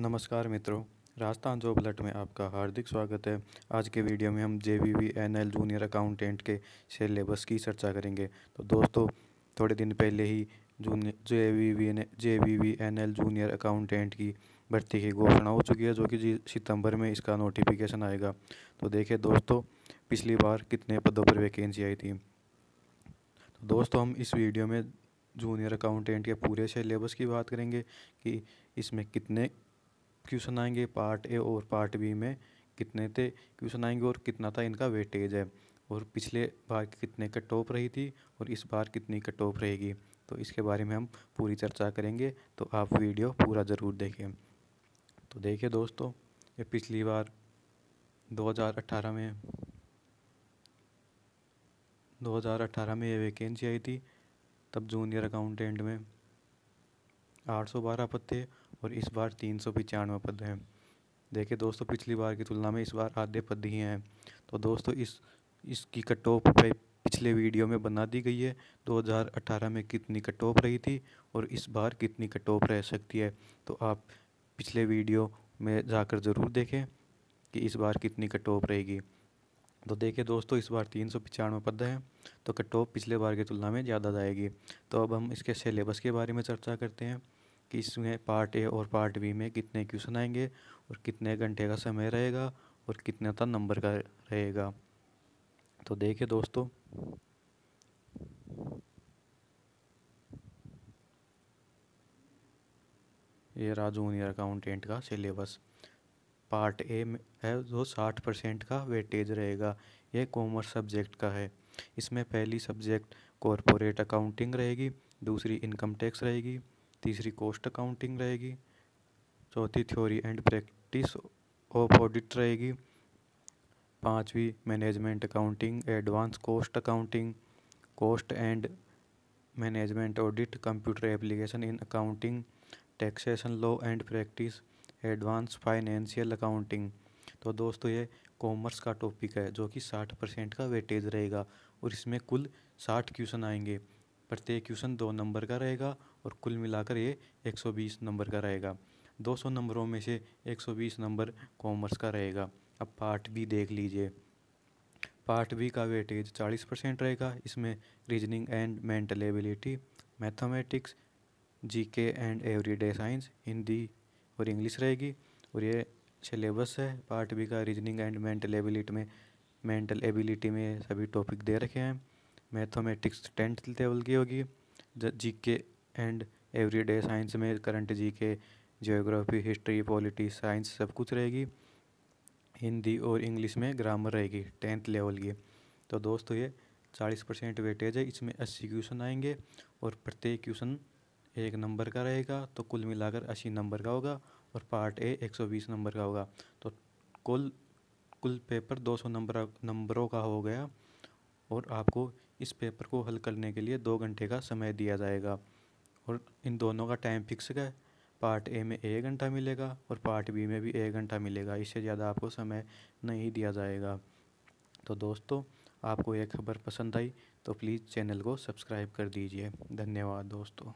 नमस्कार मित्रों Rajasthan job alert में आपका हार्दिक स्वागत है आज के वीडियो में हम J V N L junior accountant के सिलेबस की चर्चा करेंगे तो दोस्तों थोड़े दिन पहले ही junior J V V N J V V N L junior accountant की भर्ती की घोषणा हो चुकी है जो कि सितंबर में इसका नोटिफिकेशन आएगा तो देखिए दोस्तों पिछली बार कितने पदों पर वैकेंसी आई थी तो दोस्तों हम इस वीडियो में जूनियर अकाउंटेंट के पूरे सिलेबस की बात करेंगे कि इसमें कितने क्वेश्चन आएंगे पार्ट ए और पार्ट बी में कितने थे क्वेश्चन आएंगे और कितना था इनका वेटेज है और पिछले बार कितने का टॉप रही थी और इस बार कितनी का टॉप रहेगी तो इसके बारे में हम पूरी चर्चा करेंगे तो आप वीडियो पूरा ज़रूर देखें तो देखिए दोस्तों ये पिछली बार 2018 में 2018 में ये वैकेंसी आई थी तब जूनियर अकाउंटेंट में 812 पद थे और इस बार तीन सौ पचानवे पद हैं देखिए दोस्तों पिछली बार की तुलना में इस बार आधे पद ही हैं तो दोस्तों इस इसकी कट ऑफ पिछले वीडियो में बना दी गई है 2018 में कितनी कट ऑफ रही थी और इस बार कितनी कट ऑफ रह सकती है तो आप पिछले वीडियो में जाकर ज़रूर देखें कि इस बार कितनी कट ऑफ रहेगी तो देखिए दोस्तों इस बार तीन सौ पचानवे पद हैं तो कट ऑफ पिछले बार की तुलना में ज़्यादा जाएगी तो अब हम इसके सिलेबस के बारे में चर्चा करते हैं कि इसमें पार्ट ए और पार्ट बी में कितने क्वेश्चन आएंगे और कितने घंटे का समय रहेगा और कितने तक नंबर का रहेगा तो देखिए दोस्तों ये रहा जूनियर अकाउंटेंट का सिलेबस पार्ट ए में है जो साठ परसेंट का वेटेज रहेगा ये कॉमर्स सब्जेक्ट का है इसमें पहली सब्जेक्ट कॉरपोरेट अकाउंटिंग रहेगी दूसरी इनकम टैक्स रहेगी तीसरी कॉस्ट अकाउंटिंग रहेगी चौथी theory and practice of audit रहेगी पांचवी management accounting advance cost accounting cost and management audit computer application in accounting taxation law and practice advance financial accounting तो दोस्तों ये कॉमर्स का टॉपिक है जो कि साठ परसेंट का वेटेज रहेगा और इसमें कुल साठ क्वेश्चन आएंगे प्रत्येक क्वेश्चन दो नंबर का रहेगा और कुल मिलाकर ये 120 नंबर का रहेगा 200 नंबरों में से 120 नंबर कॉमर्स का रहेगा अब पार्ट बी देख लीजिए पार्ट बी का वेटेज 40 परसेंट रहेगा इसमें reasoning and mental ability mathematics GK and everyday science Hindi और इंग्लिश रहेगी और ये सिलेबस है पार्ट बी का रीजनिंग एंड मेंटल एबिलिटी में मेंटल एबिलिटी में सभी टॉपिक दे रखे हैं मैथमेटिक्स तो टेंथ लेवल की होगी G K and everyday science में current G K geography history polity science सब कुछ रहेगी हिंदी और इंग्लिश में ग्रामर रहेगी टेंथ लेवल की तो दोस्तों ये चालीस परसेंट वेटेज है इसमें अस्सी क्वेश्चन आएंगे और प्रत्येक क्वेश्चन एक नंबर का रहेगा तो कुल मिलाकर अस्सी नंबर का होगा और पार्ट ए एक सौ बीस नंबर का होगा तो कुल कुल पेपर दो सौ नंबर नंबरों का हो गया और आपको इस पेपर को हल करने के लिए दो घंटे का समय दिया जाएगा और इन दोनों का टाइम फिक्स है पार्ट ए में एक घंटा मिलेगा और पार्ट बी में भी एक घंटा मिलेगा इससे ज़्यादा आपको समय नहीं दिया जाएगा तो दोस्तों आपको यह खबर पसंद आई तो प्लीज़ चैनल को सब्सक्राइब कर दीजिए धन्यवाद दोस्तों